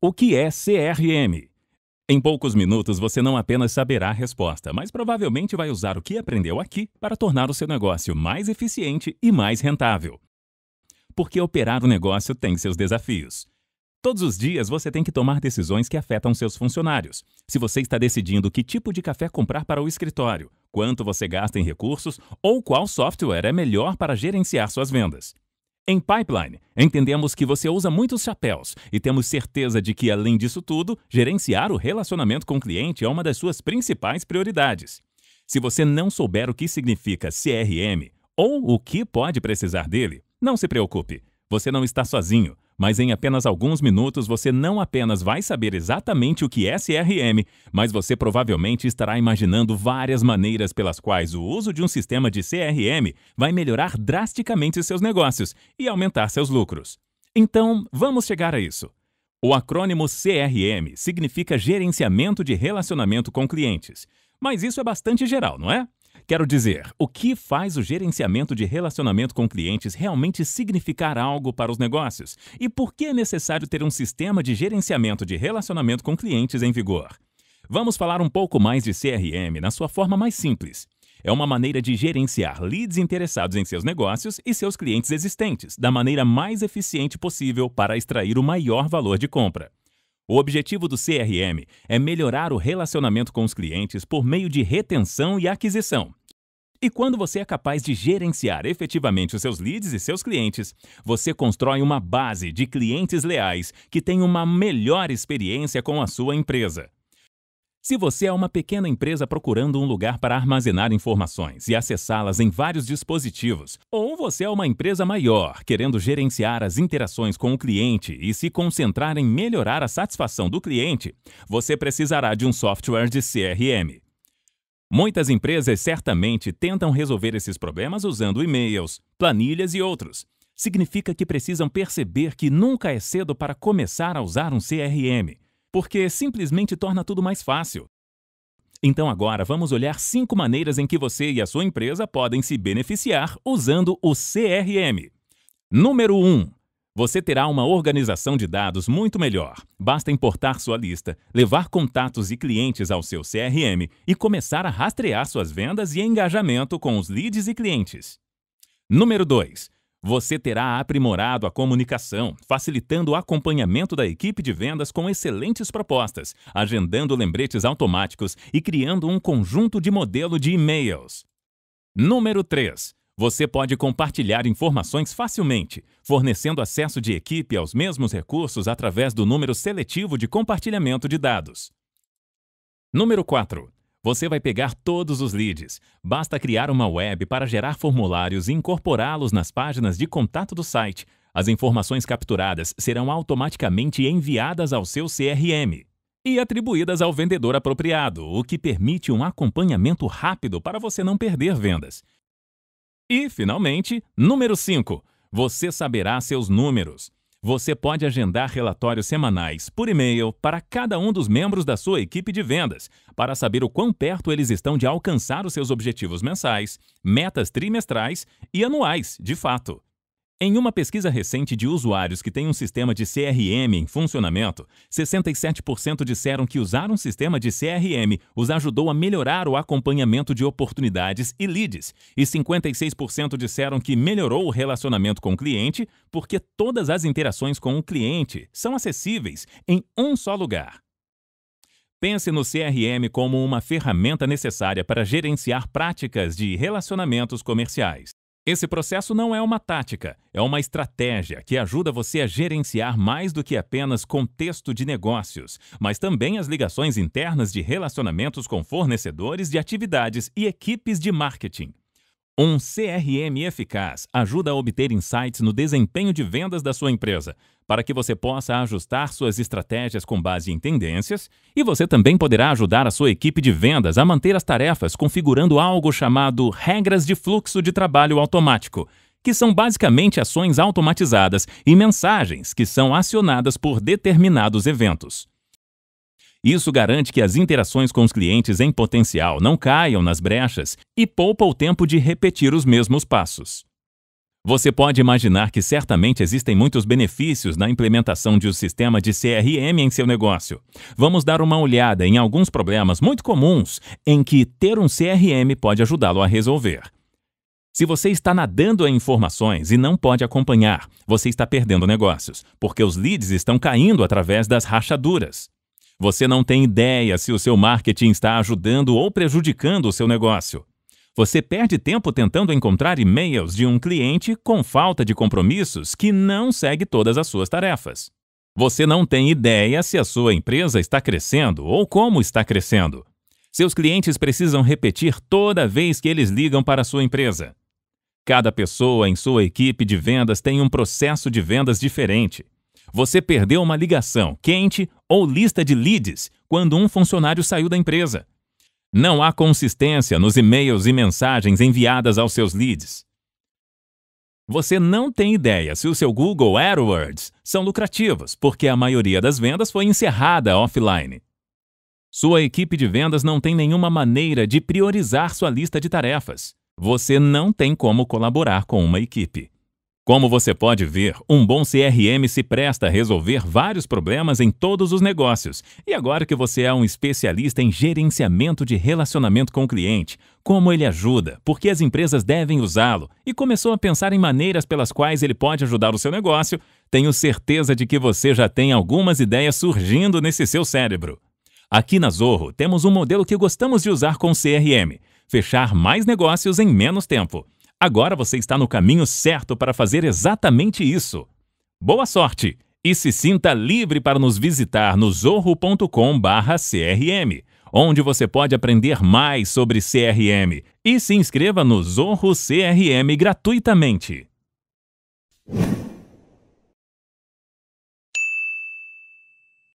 O que é CRM? Em poucos minutos você não apenas saberá a resposta, mas provavelmente vai usar o que aprendeu aqui para tornar o seu negócio mais eficiente e mais rentável. Porque operar o negócio tem seus desafios. Todos os dias você tem que tomar decisões que afetam seus funcionários. Se você está decidindo que tipo de café comprar para o escritório, quanto você gasta em recursos ou qual software é melhor para gerenciar suas vendas. Em Pipeline, entendemos que você usa muitos chapéus e temos certeza de que, além disso tudo, gerenciar o relacionamento com o cliente é uma das suas principais prioridades. Se você não souber o que significa CRM ou o que pode precisar dele, não se preocupe, você não está sozinho mas em apenas alguns minutos você não apenas vai saber exatamente o que é CRM, mas você provavelmente estará imaginando várias maneiras pelas quais o uso de um sistema de CRM vai melhorar drasticamente seus negócios e aumentar seus lucros. Então, vamos chegar a isso. O acrônimo CRM significa Gerenciamento de Relacionamento com Clientes, mas isso é bastante geral, não é? Quero dizer, o que faz o gerenciamento de relacionamento com clientes realmente significar algo para os negócios? E por que é necessário ter um sistema de gerenciamento de relacionamento com clientes em vigor? Vamos falar um pouco mais de CRM na sua forma mais simples. É uma maneira de gerenciar leads interessados em seus negócios e seus clientes existentes da maneira mais eficiente possível para extrair o maior valor de compra. O objetivo do CRM é melhorar o relacionamento com os clientes por meio de retenção e aquisição. E quando você é capaz de gerenciar efetivamente os seus leads e seus clientes, você constrói uma base de clientes leais que tem uma melhor experiência com a sua empresa. Se você é uma pequena empresa procurando um lugar para armazenar informações e acessá-las em vários dispositivos, ou você é uma empresa maior querendo gerenciar as interações com o cliente e se concentrar em melhorar a satisfação do cliente, você precisará de um software de CRM. Muitas empresas certamente tentam resolver esses problemas usando e-mails, planilhas e outros. Significa que precisam perceber que nunca é cedo para começar a usar um CRM porque simplesmente torna tudo mais fácil. Então agora vamos olhar cinco maneiras em que você e a sua empresa podem se beneficiar usando o CRM. Número 1. Um, você terá uma organização de dados muito melhor. Basta importar sua lista, levar contatos e clientes ao seu CRM e começar a rastrear suas vendas e engajamento com os leads e clientes. Número 2. Você terá aprimorado a comunicação, facilitando o acompanhamento da equipe de vendas com excelentes propostas, agendando lembretes automáticos e criando um conjunto de modelo de e-mails. Número 3. Você pode compartilhar informações facilmente, fornecendo acesso de equipe aos mesmos recursos através do número seletivo de compartilhamento de dados. Número 4. Você vai pegar todos os leads. Basta criar uma web para gerar formulários e incorporá-los nas páginas de contato do site. As informações capturadas serão automaticamente enviadas ao seu CRM e atribuídas ao vendedor apropriado, o que permite um acompanhamento rápido para você não perder vendas. E, finalmente, número 5. Você saberá seus números. Você pode agendar relatórios semanais por e-mail para cada um dos membros da sua equipe de vendas, para saber o quão perto eles estão de alcançar os seus objetivos mensais, metas trimestrais e anuais, de fato. Em uma pesquisa recente de usuários que têm um sistema de CRM em funcionamento, 67% disseram que usar um sistema de CRM os ajudou a melhorar o acompanhamento de oportunidades e leads, e 56% disseram que melhorou o relacionamento com o cliente porque todas as interações com o cliente são acessíveis em um só lugar. Pense no CRM como uma ferramenta necessária para gerenciar práticas de relacionamentos comerciais. Esse processo não é uma tática, é uma estratégia que ajuda você a gerenciar mais do que apenas contexto de negócios, mas também as ligações internas de relacionamentos com fornecedores de atividades e equipes de marketing. Um CRM eficaz ajuda a obter insights no desempenho de vendas da sua empresa, para que você possa ajustar suas estratégias com base em tendências, e você também poderá ajudar a sua equipe de vendas a manter as tarefas configurando algo chamado regras de fluxo de trabalho automático, que são basicamente ações automatizadas e mensagens que são acionadas por determinados eventos. Isso garante que as interações com os clientes em potencial não caiam nas brechas e poupa o tempo de repetir os mesmos passos. Você pode imaginar que certamente existem muitos benefícios na implementação de um sistema de CRM em seu negócio. Vamos dar uma olhada em alguns problemas muito comuns em que ter um CRM pode ajudá-lo a resolver. Se você está nadando em informações e não pode acompanhar, você está perdendo negócios, porque os leads estão caindo através das rachaduras. Você não tem ideia se o seu marketing está ajudando ou prejudicando o seu negócio. Você perde tempo tentando encontrar e-mails de um cliente com falta de compromissos que não segue todas as suas tarefas. Você não tem ideia se a sua empresa está crescendo ou como está crescendo. Seus clientes precisam repetir toda vez que eles ligam para a sua empresa. Cada pessoa em sua equipe de vendas tem um processo de vendas diferente. Você perdeu uma ligação quente ou lista de leads quando um funcionário saiu da empresa. Não há consistência nos e-mails e mensagens enviadas aos seus leads. Você não tem ideia se o seu Google AdWords são lucrativos, porque a maioria das vendas foi encerrada offline. Sua equipe de vendas não tem nenhuma maneira de priorizar sua lista de tarefas. Você não tem como colaborar com uma equipe. Como você pode ver, um bom CRM se presta a resolver vários problemas em todos os negócios. E agora que você é um especialista em gerenciamento de relacionamento com o cliente, como ele ajuda, por que as empresas devem usá-lo e começou a pensar em maneiras pelas quais ele pode ajudar o seu negócio, tenho certeza de que você já tem algumas ideias surgindo nesse seu cérebro. Aqui na Zorro, temos um modelo que gostamos de usar com CRM, fechar mais negócios em menos tempo. Agora você está no caminho certo para fazer exatamente isso. Boa sorte e se sinta livre para nos visitar no zorro.com/crm, onde você pode aprender mais sobre CRM e se inscreva no Zorro CRM gratuitamente.